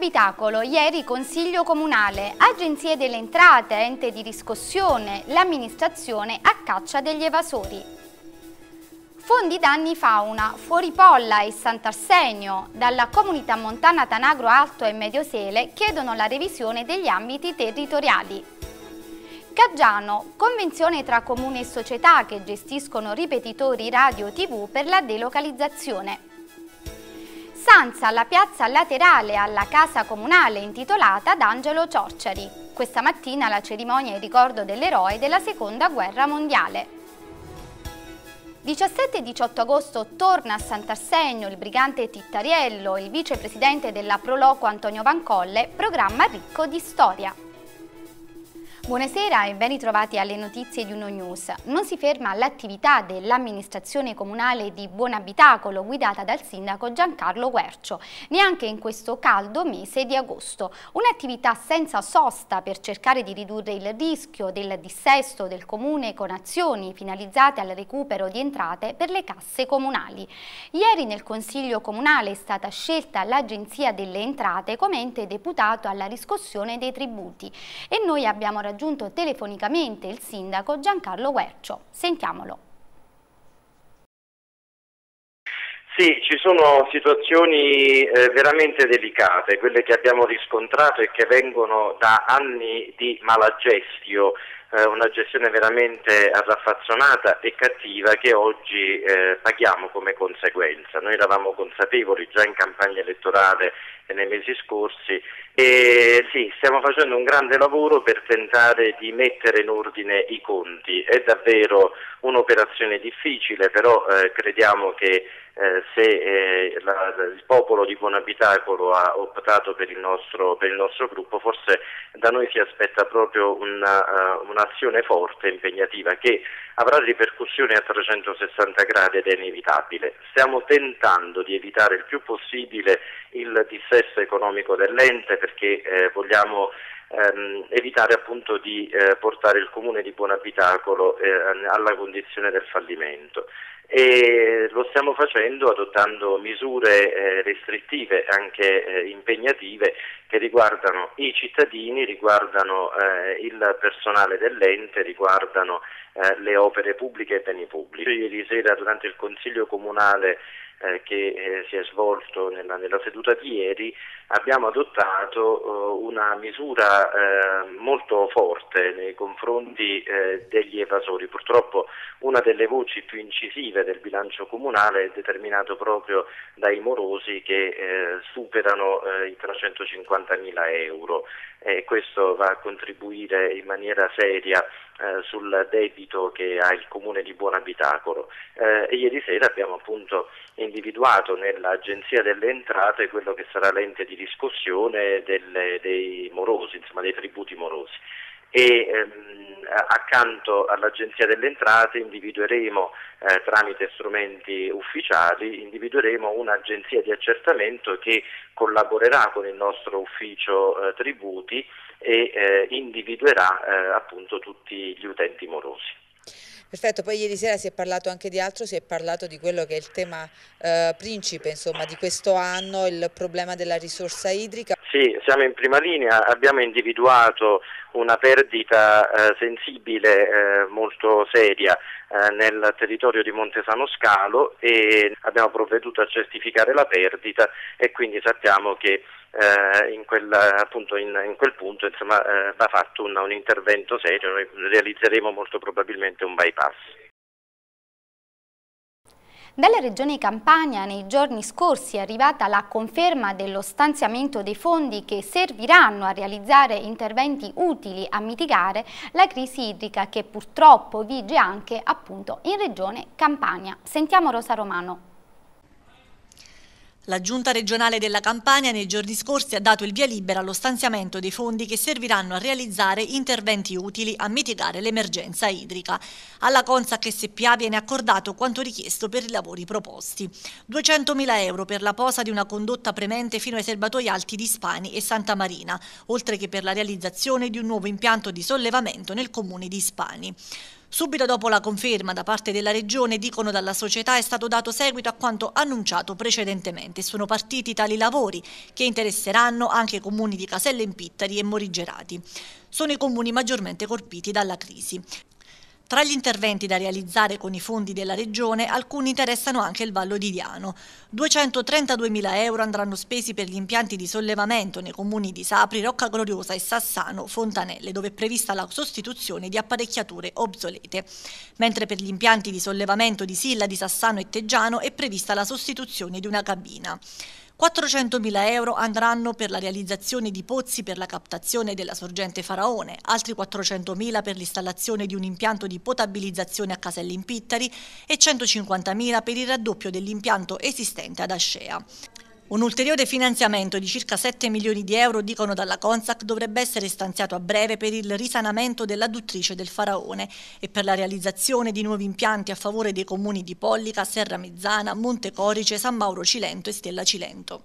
abitacolo, ieri Consiglio Comunale, Agenzie delle Entrate, Ente di Riscossione, l'amministrazione a caccia degli evasori. Fondi danni fauna, Fuoripolla e Sant'Arsenio, dalla comunità montana Tanagro Alto e Mediosele chiedono la revisione degli ambiti territoriali. Caggiano, convenzione tra comune e società che gestiscono ripetitori radio-tv per la delocalizzazione. Sanza alla piazza laterale alla casa comunale intitolata ad Angelo Ciorciari. Questa mattina la cerimonia in ricordo dell'eroe della Seconda Guerra Mondiale. 17 e 18 agosto torna a Sant'Arsenio il brigante Tittariello, il vicepresidente della Proloco Antonio Vancolle, programma ricco di storia. Buonasera e ben ritrovati alle notizie di Uno News. Non si ferma l'attività dell'amministrazione comunale di Buonabitacolo guidata dal sindaco Giancarlo Guercio, neanche in questo caldo mese di agosto. Un'attività senza sosta per cercare di ridurre il rischio del dissesto del comune con azioni finalizzate al recupero di entrate per le casse comunali. Ieri nel Consiglio Comunale è stata scelta l'Agenzia delle Entrate come ente deputato alla riscossione dei tributi e noi abbiamo raggiunto raggiunto telefonicamente il sindaco Giancarlo Guercio. Sentiamolo. Sì, ci sono situazioni eh, veramente delicate, quelle che abbiamo riscontrato e che vengono da anni di malagestio, eh, una gestione veramente arraffazzonata e cattiva che oggi eh, paghiamo come conseguenza. Noi eravamo consapevoli già in campagna elettorale nei mesi scorsi e sì, stiamo facendo un grande lavoro per tentare di mettere in ordine i conti. È davvero un'operazione difficile, però eh, crediamo che eh, se eh, la, il popolo di Buonabitacolo ha optato per il, nostro, per il, nostro, gruppo, forse da noi si aspetta proprio eh, un'azione uh, un forte, impegnativa, che avrà ripercussioni a 360 gradi ed è inevitabile. Stiamo tentando di evitare il più possibile il dissesto economico dell'ente perché eh, vogliamo ehm, evitare appunto di eh, portare il comune di Buonabitacolo eh, alla condizione del fallimento e lo stiamo facendo adottando misure eh, restrittive, anche eh, impegnative, che riguardano i cittadini, riguardano eh, il personale dell'ente, riguardano eh, le opere pubbliche e i beni pubblici. Ieri sera durante il Consiglio Comunale eh, che eh, si è svolto nella, nella, seduta di ieri, abbiamo adottato eh, una misura eh, molto forte nei confronti eh, degli evasori. Purtroppo una delle voci più incisive del bilancio comunale è determinata proprio dai morosi che eh, superano i 350 mila euro e questo va a contribuire in maniera seria eh, sul debito che ha il comune di Buonabitacolo eh, e ieri sera abbiamo appunto individuato nell'agenzia delle entrate quello che sarà l'ente di discussione delle, dei morosi, insomma dei tributi morosi e ehm, eh, accanto all'Agenzia delle Entrate individueremo eh, tramite strumenti ufficiali individueremo un'agenzia di accertamento che collaborerà con il nostro ufficio eh, tributi e eh, individuerà eh, appunto tutti gli utenti morosi. Perfetto, poi ieri sera si è parlato anche di altro, si è parlato di quello che è il tema eh, principe insomma, di questo anno, il problema della risorsa idrica. Sì, siamo in prima linea, abbiamo individuato una perdita eh, sensibile eh, molto seria eh, nel territorio di Montesano Scalo e abbiamo provveduto a certificare la perdita e quindi sappiamo che eh, in quel, appunto, in, in quel, punto insomma, eh, va fatto un, un intervento serio, noi realizzeremo molto probabilmente un bypass. Dalla Regione Campania nei giorni scorsi è arrivata la conferma dello stanziamento dei fondi che serviranno a realizzare interventi utili a mitigare la crisi idrica che purtroppo vige anche appunto in Regione Campania. Sentiamo Rosa Romano. La Giunta regionale della Campania nei giorni scorsi ha dato il via libera allo stanziamento dei fondi che serviranno a realizzare interventi utili a mitigare l'emergenza idrica. Alla Consac SPA viene accordato quanto richiesto per i lavori proposti. 200.000 euro per la posa di una condotta premente fino ai serbatoi alti di Spani e Santa Marina, oltre che per la realizzazione di un nuovo impianto di sollevamento nel comune di Spani. Subito dopo la conferma da parte della Regione, dicono dalla società, è stato dato seguito a quanto annunciato precedentemente. Sono partiti tali lavori che interesseranno anche i comuni di Casella in Pittari e Morigerati. Sono i comuni maggiormente colpiti dalla crisi. Tra gli interventi da realizzare con i fondi della Regione, alcuni interessano anche il Vallo di Diano. 232.000 euro andranno spesi per gli impianti di sollevamento nei comuni di Sapri, Rocca Gloriosa e Sassano, Fontanelle, dove è prevista la sostituzione di apparecchiature obsolete. Mentre per gli impianti di sollevamento di Silla, di Sassano e Teggiano è prevista la sostituzione di una cabina. 400.000 euro andranno per la realizzazione di pozzi per la captazione della sorgente Faraone, altri 400.000 per l'installazione di un impianto di potabilizzazione a Caselli in Pittari e 150.000 per il raddoppio dell'impianto esistente ad Ascea. Un ulteriore finanziamento di circa 7 milioni di euro, dicono dalla Consac, dovrebbe essere stanziato a breve per il risanamento dell'adduttrice del Faraone e per la realizzazione di nuovi impianti a favore dei comuni di Pollica, Serra Mezzana, Monte Corice, San Mauro Cilento e Stella Cilento.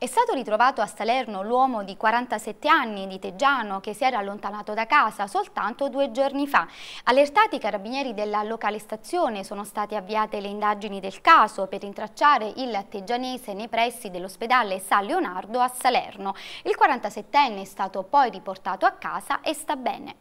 È stato ritrovato a Salerno l'uomo di 47 anni di Teggiano che si era allontanato da casa soltanto due giorni fa. Allertati i carabinieri della locale stazione sono state avviate le indagini del caso per intracciare il teggianese nei pressi dell'ospedale San Leonardo a Salerno. Il 47enne è stato poi riportato a casa e sta bene.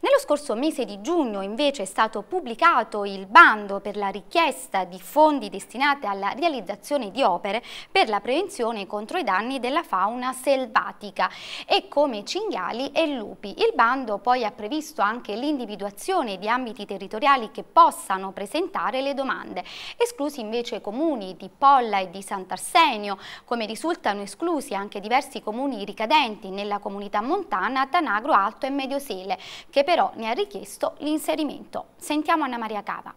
Nello scorso mese di giugno invece è stato pubblicato il bando per la richiesta di fondi destinati alla realizzazione di opere per la prevenzione contro i danni della fauna selvatica e come cinghiali e lupi. Il bando poi ha previsto anche l'individuazione di ambiti territoriali che possano presentare le domande, esclusi invece i comuni di Polla e di Sant'Arsenio, come risultano esclusi anche diversi comuni ricadenti nella comunità montana Tanagro Alto e Mediosele, che però ne ha richiesto l'inserimento. Sentiamo Anna Maria Cava.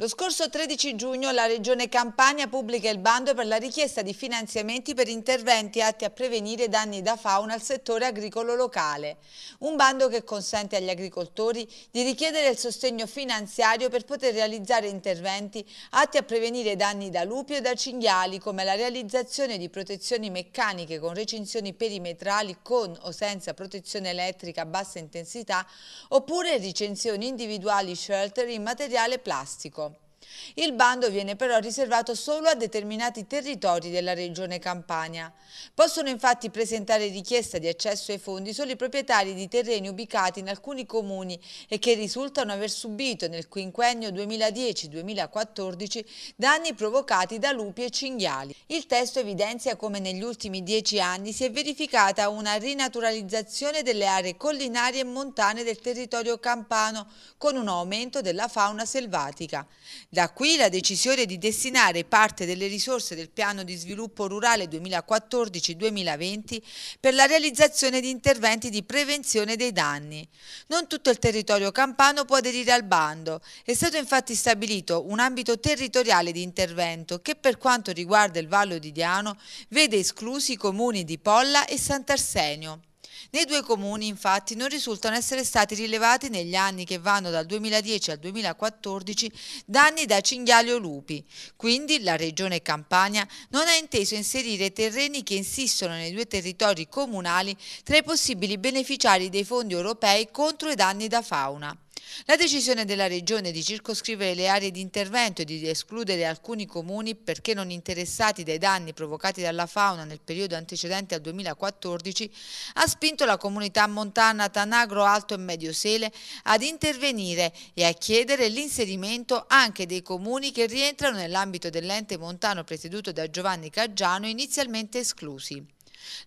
Lo scorso 13 giugno la Regione Campania pubblica il bando per la richiesta di finanziamenti per interventi atti a prevenire danni da fauna al settore agricolo locale. Un bando che consente agli agricoltori di richiedere il sostegno finanziario per poter realizzare interventi atti a prevenire danni da lupi e da cinghiali come la realizzazione di protezioni meccaniche con recinzioni perimetrali con o senza protezione elettrica a bassa intensità oppure recinzioni individuali shelter in materiale plastico. Il bando viene però riservato solo a determinati territori della regione Campania. Possono infatti presentare richiesta di accesso ai fondi solo i proprietari di terreni ubicati in alcuni comuni e che risultano aver subito nel quinquennio 2010-2014 danni provocati da lupi e cinghiali. Il testo evidenzia come negli ultimi dieci anni si è verificata una rinaturalizzazione delle aree collinari e montane del territorio campano con un aumento della fauna selvatica. Da qui la decisione di destinare parte delle risorse del piano di sviluppo rurale 2014-2020 per la realizzazione di interventi di prevenzione dei danni. Non tutto il territorio campano può aderire al bando. È stato infatti stabilito un ambito territoriale di intervento che per quanto riguarda il Vallo di Diano vede esclusi i comuni di Polla e Sant'Arsenio. Nei due comuni infatti non risultano essere stati rilevati negli anni che vanno dal 2010 al 2014 danni da cinghiali o lupi. Quindi la Regione Campania non ha inteso inserire terreni che insistono nei due territori comunali tra i possibili beneficiari dei fondi europei contro i danni da fauna. La decisione della Regione di circoscrivere le aree di intervento e di escludere alcuni comuni perché non interessati dai danni provocati dalla fauna nel periodo antecedente al 2014 ha spinto la comunità montana Tanagro Alto e Medio Sele ad intervenire e a chiedere l'inserimento anche dei comuni che rientrano nell'ambito dell'ente montano presieduto da Giovanni Caggiano inizialmente esclusi.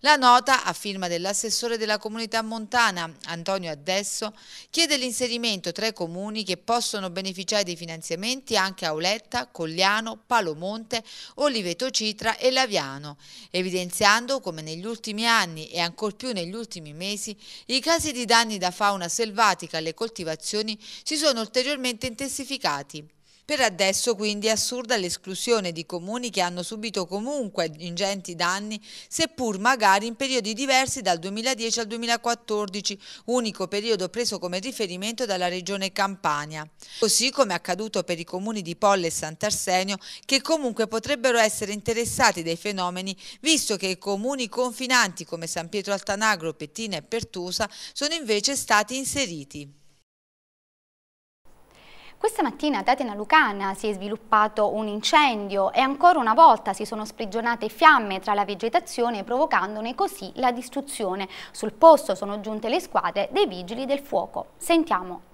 La nota, a firma dell'assessore della comunità montana Antonio Adesso, chiede l'inserimento tra i comuni che possono beneficiare dei finanziamenti anche Auletta, Cogliano, Palomonte, Oliveto Citra e Laviano, evidenziando come negli ultimi anni e ancor più negli ultimi mesi i casi di danni da fauna selvatica alle coltivazioni si sono ulteriormente intensificati. Per adesso quindi è assurda l'esclusione di comuni che hanno subito comunque ingenti danni, seppur magari in periodi diversi dal 2010 al 2014, unico periodo preso come riferimento dalla regione Campania. Così come è accaduto per i comuni di Polle e Sant'Arsenio, che comunque potrebbero essere interessati dai fenomeni, visto che i comuni confinanti come San Pietro Altanagro, Pettina e Pertusa sono invece stati inseriti. Questa mattina ad Atena Lucana si è sviluppato un incendio e ancora una volta si sono sprigionate fiamme tra la vegetazione provocandone così la distruzione. Sul posto sono giunte le squadre dei vigili del fuoco. Sentiamo.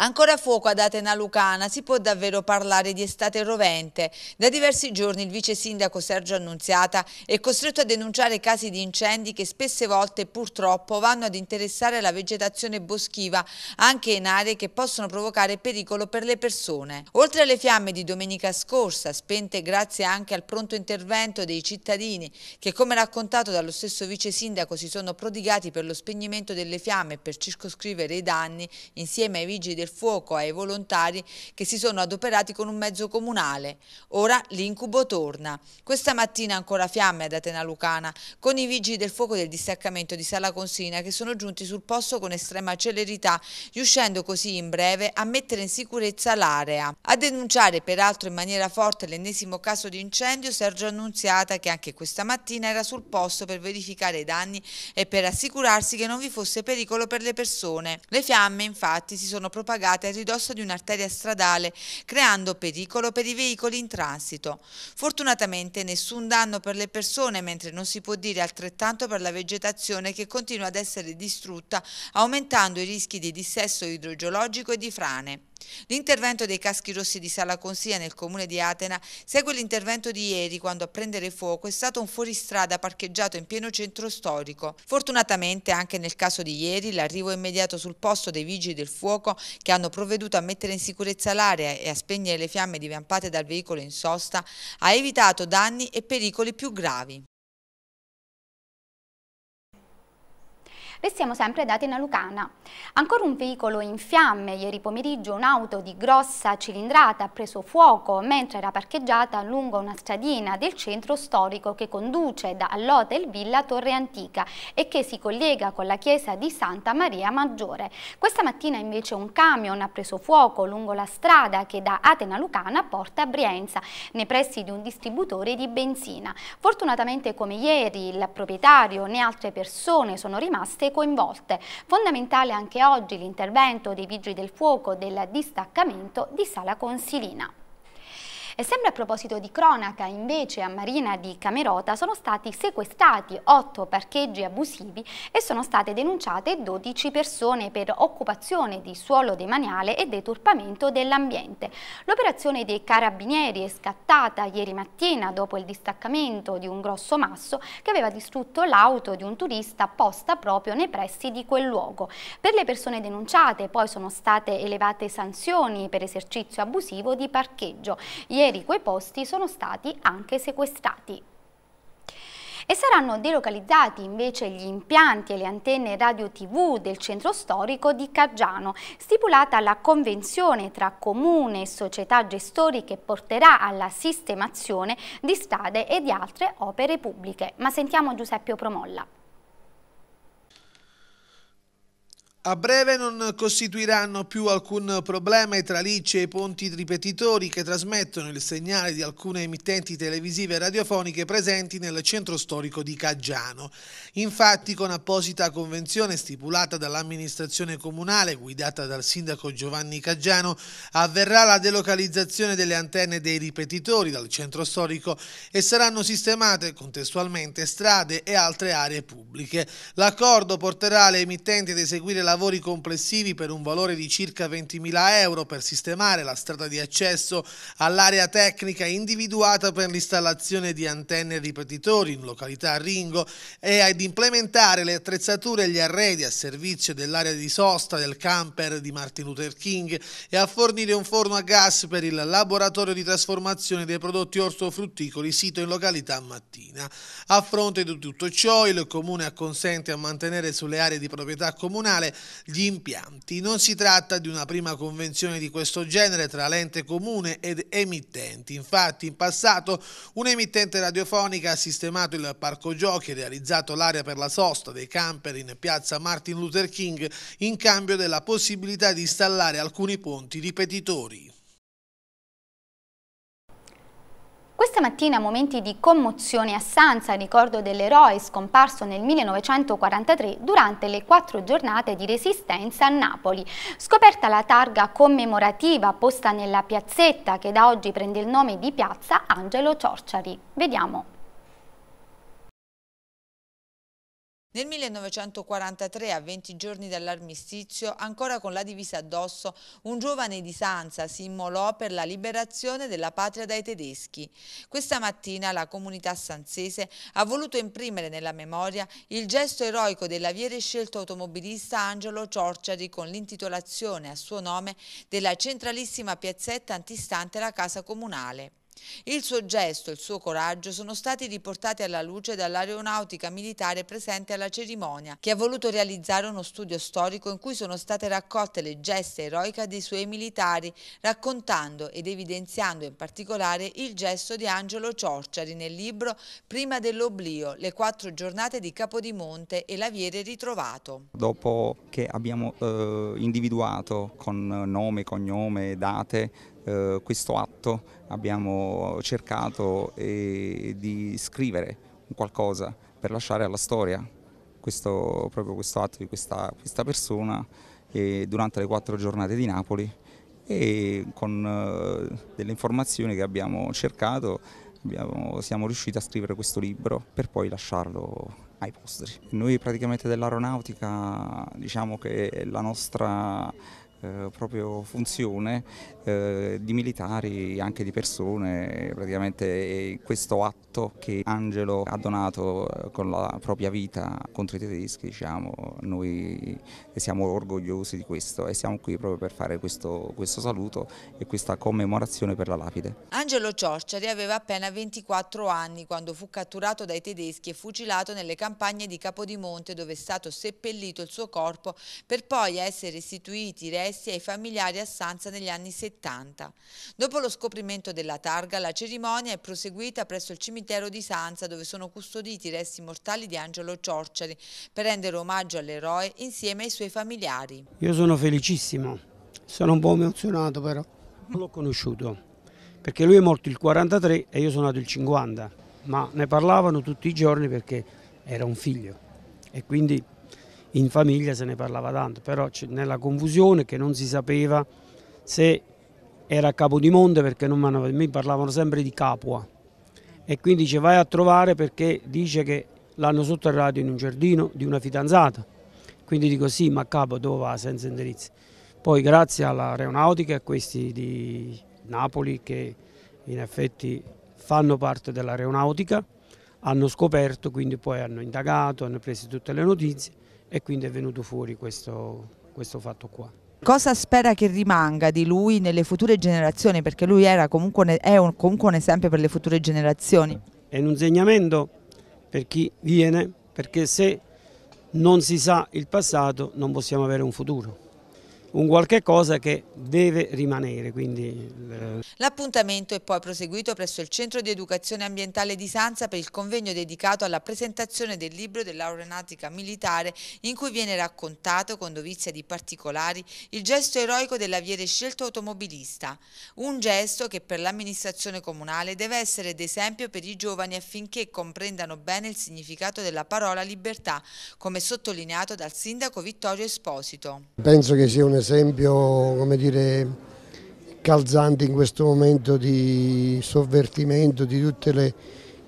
Ancora fuoco ad Atena Lucana, si può davvero parlare di estate rovente. Da diversi giorni il vice sindaco Sergio Annunziata è costretto a denunciare casi di incendi che spesse volte purtroppo vanno ad interessare la vegetazione boschiva anche in aree che possono provocare pericolo per le persone. Oltre alle fiamme di domenica scorsa, spente grazie anche al pronto intervento dei cittadini che come raccontato dallo stesso vice sindaco si sono prodigati per lo spegnimento delle fiamme per circoscrivere i danni insieme ai vigili del del fuoco ai volontari che si sono adoperati con un mezzo comunale. Ora l'incubo torna. Questa mattina ancora fiamme ad Atena Lucana con i vigili del fuoco del distaccamento di Sala Consina che sono giunti sul posto con estrema celerità, riuscendo così in breve a mettere in sicurezza l'area. A denunciare peraltro in maniera forte l'ennesimo caso di incendio Sergio Annunziata che anche questa mattina era sul posto per verificare i danni e per assicurarsi che non vi fosse pericolo per le persone. Le fiamme infatti si sono propagate appagata a ridosso di un'arteria stradale, creando pericolo per i veicoli in transito. Fortunatamente nessun danno per le persone, mentre non si può dire altrettanto per la vegetazione che continua ad essere distrutta, aumentando i rischi di dissesto idrogeologico e di frane. L'intervento dei caschi rossi di Sala Consiglia nel comune di Atena segue l'intervento di ieri quando a prendere fuoco è stato un fuoristrada parcheggiato in pieno centro storico. Fortunatamente anche nel caso di ieri l'arrivo immediato sul posto dei vigili del fuoco che hanno provveduto a mettere in sicurezza l'area e a spegnere le fiamme divampate dal veicolo in sosta ha evitato danni e pericoli più gravi. Restiamo sempre ad Atena Lucana. Ancora un veicolo in fiamme. Ieri pomeriggio un'auto di grossa cilindrata ha preso fuoco mentre era parcheggiata lungo una stradina del centro storico che conduce dall'Hotel Villa Torre Antica e che si collega con la chiesa di Santa Maria Maggiore. Questa mattina invece un camion ha preso fuoco lungo la strada che da Atena Lucana porta a Brienza, nei pressi di un distributore di benzina. Fortunatamente come ieri il proprietario né altre persone sono rimaste state coinvolte. Fondamentale anche oggi l'intervento dei Vigili del Fuoco del distaccamento di Sala Consilina. E sempre a proposito di cronaca, invece a Marina di Camerota sono stati sequestrati 8 parcheggi abusivi e sono state denunciate 12 persone per occupazione di suolo demaniale e deturpamento dell'ambiente. L'operazione dei carabinieri è scattata ieri mattina dopo il distaccamento di un grosso masso che aveva distrutto l'auto di un turista posta proprio nei pressi di quel luogo. Per le persone denunciate poi sono state elevate sanzioni per esercizio abusivo di parcheggio. Ieri Ieri quei posti sono stati anche sequestrati e saranno delocalizzati invece gli impianti e le antenne radio tv del centro storico di Caggiano, stipulata la convenzione tra comune e società gestori che porterà alla sistemazione di strade e di altre opere pubbliche. Ma sentiamo Giuseppe Promolla. A breve non costituiranno più alcun problema i tralicci e i ponti ripetitori che trasmettono il segnale di alcune emittenti televisive e radiofoniche presenti nel centro storico di Caggiano. Infatti, con apposita convenzione stipulata dall'amministrazione comunale, guidata dal sindaco Giovanni Caggiano, avverrà la delocalizzazione delle antenne dei ripetitori dal centro storico e saranno sistemate contestualmente strade e altre aree pubbliche. L'accordo porterà le emittenti ad eseguire lavori lavori complessivi per un valore di circa 20.000 euro per sistemare la strada di accesso all'area tecnica individuata per l'installazione di antenne e ripetitori in località Ringo e ad implementare le attrezzature e gli arredi a servizio dell'area di sosta del camper di Martin Luther King e a fornire un forno a gas per il laboratorio di trasformazione dei prodotti ortofrutticoli sito in località Mattina. A fronte di tutto ciò il Comune acconsente a mantenere sulle aree di proprietà comunale gli impianti. Non si tratta di una prima convenzione di questo genere tra l'ente comune ed emittenti. Infatti in passato un'emittente radiofonica ha sistemato il parco giochi e realizzato l'area per la sosta dei camper in piazza Martin Luther King in cambio della possibilità di installare alcuni ponti ripetitori. Questa mattina momenti di commozione a Sanza, ricordo dell'eroe scomparso nel 1943 durante le quattro giornate di resistenza a Napoli. Scoperta la targa commemorativa posta nella piazzetta che da oggi prende il nome di piazza Angelo Ciorciari. Vediamo. Nel 1943, a 20 giorni dall'armistizio, ancora con la divisa addosso, un giovane di Sanza si immolò per la liberazione della patria dai tedeschi. Questa mattina la comunità sanzese ha voluto imprimere nella memoria il gesto eroico dell'aviere scelto automobilista Angelo Ciorciari con l'intitolazione a suo nome della centralissima piazzetta antistante la casa comunale. Il suo gesto e il suo coraggio sono stati riportati alla luce dall'aeronautica militare presente alla cerimonia, che ha voluto realizzare uno studio storico in cui sono state raccolte le geste eroiche dei suoi militari, raccontando ed evidenziando in particolare il gesto di Angelo Ciorciari nel libro Prima dell'oblio, le quattro giornate di Capodimonte e l'aviere ritrovato. Dopo che abbiamo eh, individuato con nome, cognome, date eh, questo atto abbiamo cercato eh, di scrivere qualcosa per lasciare alla storia questo, proprio questo atto di questa, questa persona eh, durante le quattro giornate di Napoli e con eh, delle informazioni che abbiamo cercato abbiamo, siamo riusciti a scrivere questo libro per poi lasciarlo ai posteri. Noi praticamente dell'aeronautica diciamo che la nostra eh, proprio funzione eh, di militari, anche di persone, praticamente questo atto che Angelo ha donato eh, con la propria vita contro i tedeschi, diciamo, noi siamo orgogliosi di questo e siamo qui proprio per fare questo, questo saluto e questa commemorazione per la lapide. Angelo Ciorciari aveva appena 24 anni quando fu catturato dai tedeschi e fucilato nelle campagne di Capodimonte dove è stato seppellito il suo corpo per poi essere restituiti re resti ai familiari a Sanza negli anni 70. Dopo lo scoprimento della targa, la cerimonia è proseguita presso il cimitero di Sanza dove sono custoditi i resti mortali di Angelo Ciorciari per rendere omaggio all'eroe insieme ai suoi familiari. Io sono felicissimo, sono un po' emozionato però. Non l'ho conosciuto perché lui è morto il 43 e io sono nato il 50, ma ne parlavano tutti i giorni perché era un figlio e quindi in famiglia se ne parlava tanto, però nella confusione che non si sapeva se era a Capodimonte perché non mi parlavano sempre di Capua e quindi dice vai a trovare perché dice che l'hanno sotterrato in un giardino di una fidanzata. Quindi dico sì, ma capo dove va senza indirizzo? Poi grazie all'aeronautica e a questi di Napoli che in effetti fanno parte dell'aeronautica, hanno scoperto, quindi poi hanno indagato, hanno preso tutte le notizie e quindi è venuto fuori questo, questo fatto qua. Cosa spera che rimanga di lui nelle future generazioni? Perché lui comunque, è un, comunque un esempio per le future generazioni. È un insegnamento per chi viene, perché se non si sa il passato non possiamo avere un futuro un qualche cosa che deve rimanere. Quindi... Eh. L'appuntamento è poi proseguito presso il Centro di Educazione Ambientale di Sanza per il convegno dedicato alla presentazione del libro dell'aeronautica militare in cui viene raccontato con dovizia di particolari il gesto eroico dell'aviere scelto automobilista, un gesto che per l'amministrazione comunale deve essere d'esempio per i giovani affinché comprendano bene il significato della parola libertà, come sottolineato dal sindaco Vittorio Esposito. Penso che sia un esempio dire, calzante in questo momento di sovvertimento di tutti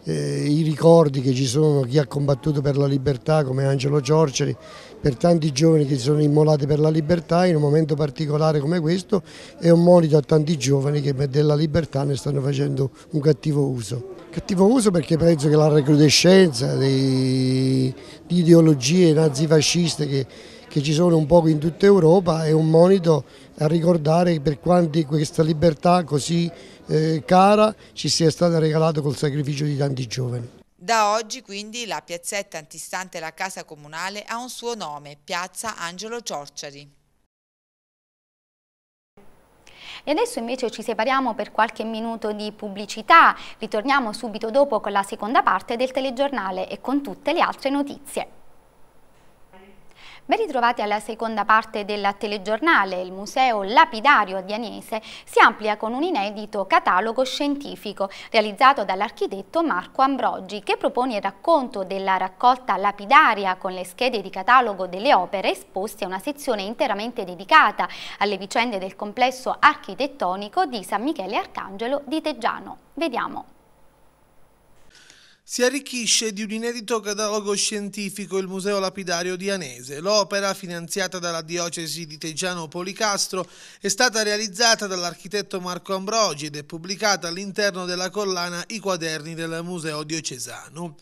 eh, i ricordi che ci sono, chi ha combattuto per la libertà come Angelo Giorgeri, per tanti giovani che si sono immolati per la libertà in un momento particolare come questo è un monito a tanti giovani che della libertà ne stanno facendo un cattivo uso. Cattivo uso perché penso che la recrudescenza di, di ideologie nazifasciste che che ci sono un po' in tutta Europa è un monito a ricordare per quanti questa libertà così eh, cara ci sia stata regalata col sacrificio di tanti giovani. Da oggi quindi la piazzetta antistante la casa comunale ha un suo nome, Piazza Angelo Ciorciari. E adesso invece ci separiamo per qualche minuto di pubblicità, ritorniamo subito dopo con la seconda parte del telegiornale e con tutte le altre notizie. Ben ritrovati alla seconda parte del telegiornale. Il Museo Lapidario Adianese si amplia con un inedito catalogo scientifico realizzato dall'architetto Marco Ambrogi che propone il racconto della raccolta lapidaria con le schede di catalogo delle opere esposte a una sezione interamente dedicata alle vicende del complesso architettonico di San Michele Arcangelo di Teggiano. Vediamo. Si arricchisce di un inedito catalogo scientifico il Museo Lapidario di Anese. L'opera, finanziata dalla diocesi di Teggiano Policastro, è stata realizzata dall'architetto Marco Ambrogi ed è pubblicata all'interno della collana I quaderni del Museo diocesano.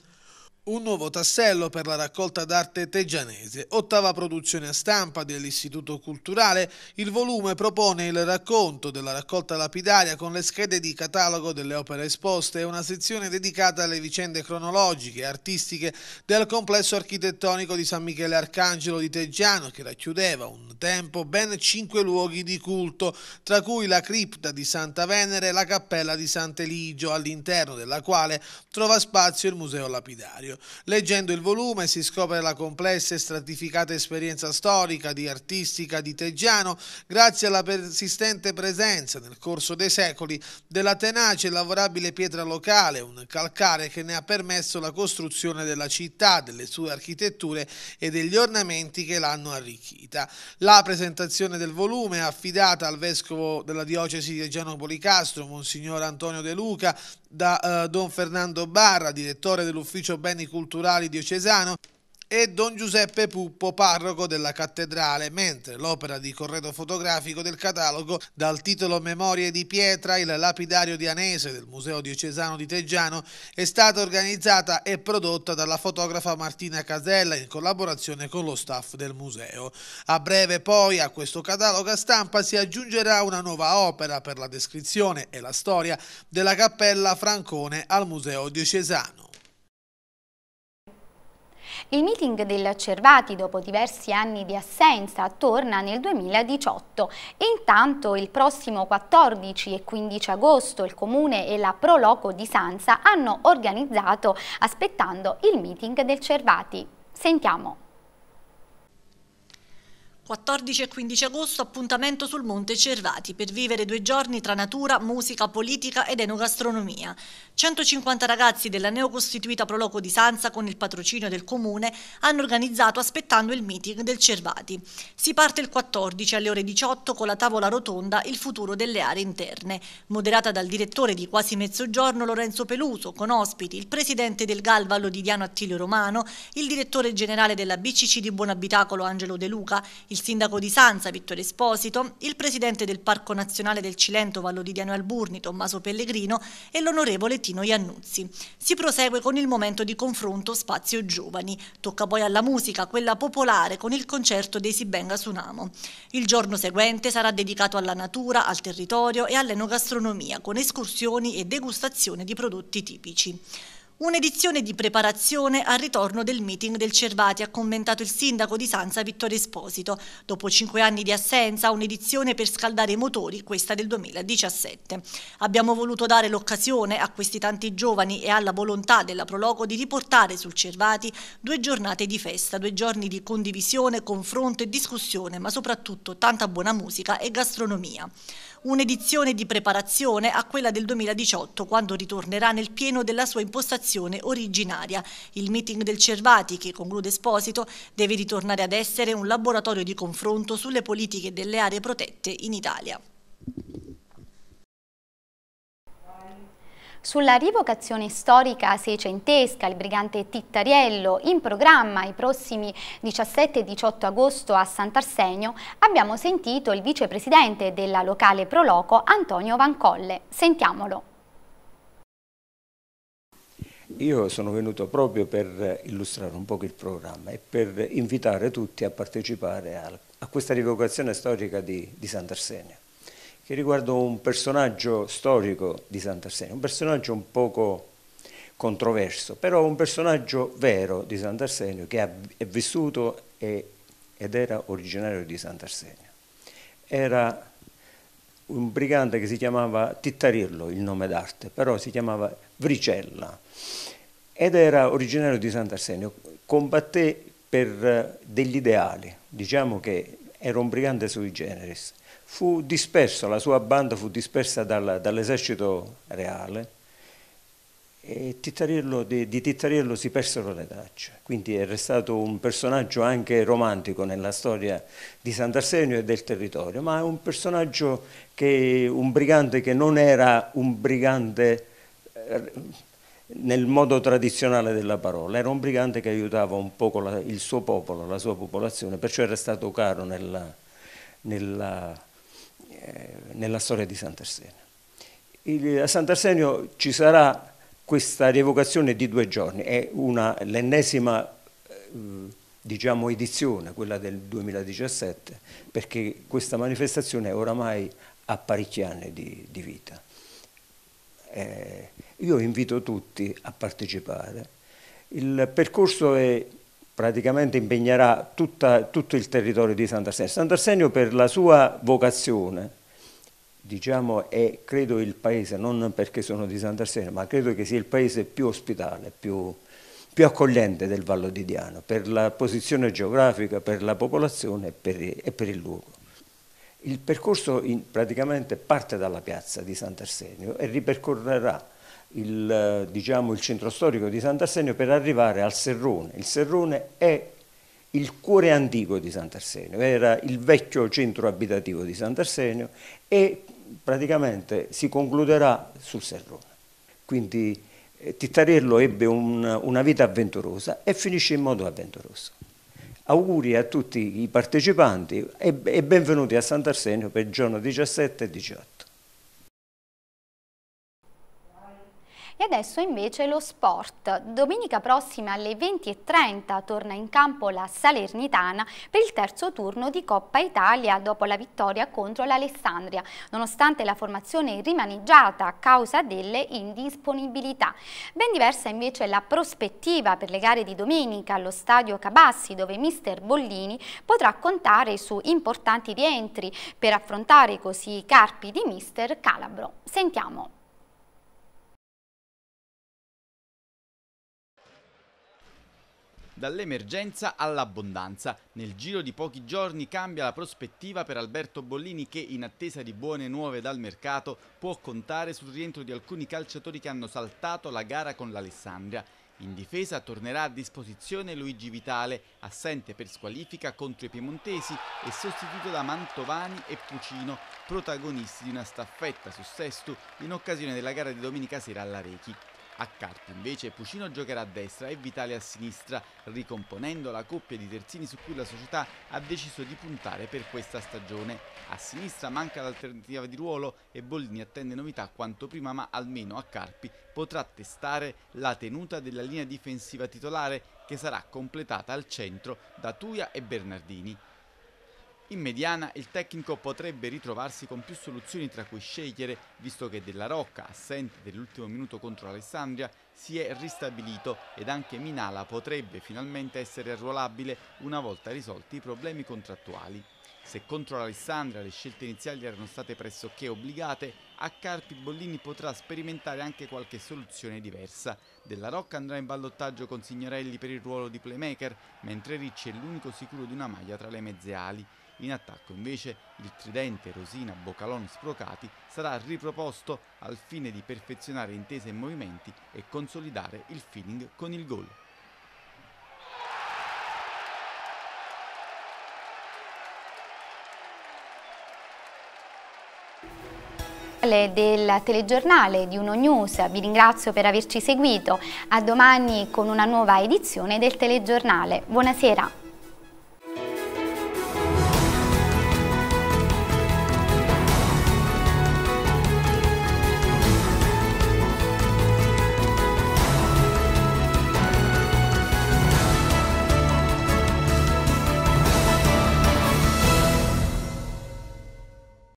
Un nuovo tassello per la raccolta d'arte teggianese, ottava produzione a stampa dell'Istituto Culturale, il volume propone il racconto della raccolta lapidaria con le schede di catalogo delle opere esposte e una sezione dedicata alle vicende cronologiche e artistiche del complesso architettonico di San Michele Arcangelo di Teggiano che racchiudeva un tempo ben cinque luoghi di culto, tra cui la cripta di Santa Venere e la cappella di Sant'Eligio, all'interno della quale trova spazio il museo lapidario. Leggendo il volume si scopre la complessa e stratificata esperienza storica, di artistica di Teggiano, grazie alla persistente presenza nel corso dei secoli della tenace e lavorabile pietra locale, un calcare che ne ha permesso la costruzione della città, delle sue architetture e degli ornamenti che l'hanno arricchita. La presentazione del volume è affidata al vescovo della diocesi di Teggiano Policastro, Monsignor Antonio De Luca, da eh, Don Fernando Barra, direttore dell'Ufficio Beni Culturali diocesano e Don Giuseppe Puppo, parroco della cattedrale, mentre l'opera di corredo fotografico del catalogo dal titolo Memorie di pietra, il lapidario di Anese del Museo Diocesano di Teggiano, è stata organizzata e prodotta dalla fotografa Martina Casella in collaborazione con lo staff del museo. A breve poi a questo catalogo a stampa si aggiungerà una nuova opera per la descrizione e la storia della cappella Francone al Museo Diocesano. Il meeting del Cervati, dopo diversi anni di assenza, torna nel 2018. Intanto il prossimo 14 e 15 agosto il Comune e la Proloco di Sanza hanno organizzato aspettando il meeting del Cervati. Sentiamo. 14 e 15 agosto appuntamento sul Monte Cervati per vivere due giorni tra natura, musica, politica ed enogastronomia. 150 ragazzi della neocostituita Proloco di Sanza con il patrocinio del comune hanno organizzato aspettando il meeting del Cervati. Si parte il 14 alle ore 18 con la tavola rotonda Il futuro delle aree interne, moderata dal direttore di Quasi Mezzogiorno Lorenzo Peluso con ospiti il presidente del Galvallo di Diano Attilio Romano, il direttore generale della BCC di Buon Abitacolo Angelo De Luca, il il sindaco di Sanza, Vittorio Esposito, il presidente del Parco Nazionale del Cilento Vallodidiano e Alburni, Tommaso Pellegrino e l'onorevole Tino Iannuzzi. Si prosegue con il momento di confronto Spazio Giovani. Tocca poi alla musica, quella popolare, con il concerto dei Sibenga Sunamo. Il giorno seguente sarà dedicato alla natura, al territorio e all'enogastronomia, con escursioni e degustazione di prodotti tipici. Un'edizione di preparazione al ritorno del meeting del Cervati, ha commentato il sindaco di Sanza Vittorio Esposito. Dopo cinque anni di assenza, un'edizione per scaldare i motori, questa del 2017. Abbiamo voluto dare l'occasione a questi tanti giovani e alla volontà della Prologo di riportare sul Cervati due giornate di festa, due giorni di condivisione, confronto e discussione, ma soprattutto tanta buona musica e gastronomia un'edizione di preparazione a quella del 2018 quando ritornerà nel pieno della sua impostazione originaria. Il meeting del Cervati, che conclude Esposito, deve ritornare ad essere un laboratorio di confronto sulle politiche delle aree protette in Italia. Sulla rivocazione storica seicentesca, il brigante Tittariello, in programma i prossimi 17 e 18 agosto a Sant'Arsenio, abbiamo sentito il vicepresidente della locale Proloco, Antonio Vancolle. Sentiamolo. Io sono venuto proprio per illustrare un po' il programma e per invitare tutti a partecipare a, a questa rivocazione storica di, di Sant'Arsenio che riguarda un personaggio storico di Sant'Arsenio, un personaggio un poco controverso, però un personaggio vero di Sant'Arsenio che è vissuto e, ed era originario di Sant'Arsenio. Era un brigante che si chiamava Tittarillo, il nome d'arte, però si chiamava Vricella ed era originario di Sant'Arsenio. Combatté per eh, degli ideali, diciamo che era un brigante sui generis. Fu disperso, la sua banda fu dispersa dal, dall'esercito reale e Tittariello, di, di, Tittariello si persero le tracce, quindi è restato un personaggio anche romantico nella storia di Sant'Arsenio e del territorio, ma è un personaggio che, un brigante che non era un brigante eh, nel modo tradizionale della parola, era un brigante che aiutava un poco la, il suo popolo, la sua popolazione, perciò era stato caro nella, nella, eh, nella storia di Sant'Arsenio. a Sant'Arsenio ci sarà questa rievocazione di due giorni, è l'ennesima eh, diciamo, edizione, quella del 2017, perché questa manifestazione è oramai a parecchi anni di, di vita. Eh, io invito tutti a partecipare. Il percorso è, praticamente impegnerà tutta, tutto il territorio di Sant'Arsenio. Sant'Arsenio per la sua vocazione, diciamo, è credo il paese, non perché sono di Sant'Arsenio, ma credo che sia il paese più ospitale, più, più accogliente del Vallo di Diano, per la posizione geografica, per la popolazione e per, e per il luogo il percorso in, praticamente parte dalla piazza di Sant'Arsenio e ripercorrerà il, diciamo, il centro storico di Sant'Arsenio per arrivare al Serrone. Il Serrone è il cuore antico di Sant'Arsenio, era il vecchio centro abitativo di Sant'Arsenio e praticamente si concluderà sul Serrone. Quindi eh, Tittarello ebbe un, una vita avventurosa e finisce in modo avventuroso. Auguri a tutti i partecipanti e benvenuti a Sant'Arsenio per il giorno 17 e 18. E adesso invece lo sport. Domenica prossima alle 20.30 torna in campo la Salernitana per il terzo turno di Coppa Italia dopo la vittoria contro l'Alessandria, nonostante la formazione rimaneggiata a causa delle indisponibilità. Ben diversa invece la prospettiva per le gare di domenica allo stadio Cabassi dove mister Bollini potrà contare su importanti rientri per affrontare così i carpi di mister Calabro. Sentiamo. Dall'emergenza all'abbondanza. Nel giro di pochi giorni cambia la prospettiva per Alberto Bollini che, in attesa di buone nuove dal mercato, può contare sul rientro di alcuni calciatori che hanno saltato la gara con l'Alessandria. In difesa tornerà a disposizione Luigi Vitale, assente per squalifica contro i piemontesi e sostituito da Mantovani e Pucino, protagonisti di una staffetta su Sestu in occasione della gara di domenica sera alla Rechi. A carte invece Pucino giocherà a destra e Vitale a sinistra, ricomponendo la coppia di terzini su cui la società ha deciso di puntare per questa stagione. A sinistra manca l'alternativa di ruolo e Bollini attende novità quanto prima ma almeno a Carpi potrà testare la tenuta della linea difensiva titolare che sarà completata al centro da Tuia e Bernardini. In mediana il tecnico potrebbe ritrovarsi con più soluzioni tra cui scegliere, visto che Della Rocca, assente dell'ultimo minuto contro Alessandria, si è ristabilito ed anche Minala potrebbe finalmente essere arruolabile una volta risolti i problemi contrattuali. Se contro Alessandria le scelte iniziali erano state pressoché obbligate, a Carpi Bollini potrà sperimentare anche qualche soluzione diversa. Della Rocca andrà in ballottaggio con Signorelli per il ruolo di playmaker, mentre Ricci è l'unico sicuro di una maglia tra le mezze ali. In attacco invece il tridente Rosina Boccalon Sprocati sarà riproposto al fine di perfezionare intese e movimenti e consolidare il feeling con il gol. del telegiornale di Uno News. Vi ringrazio per averci seguito. A domani con una nuova edizione del telegiornale. Buonasera.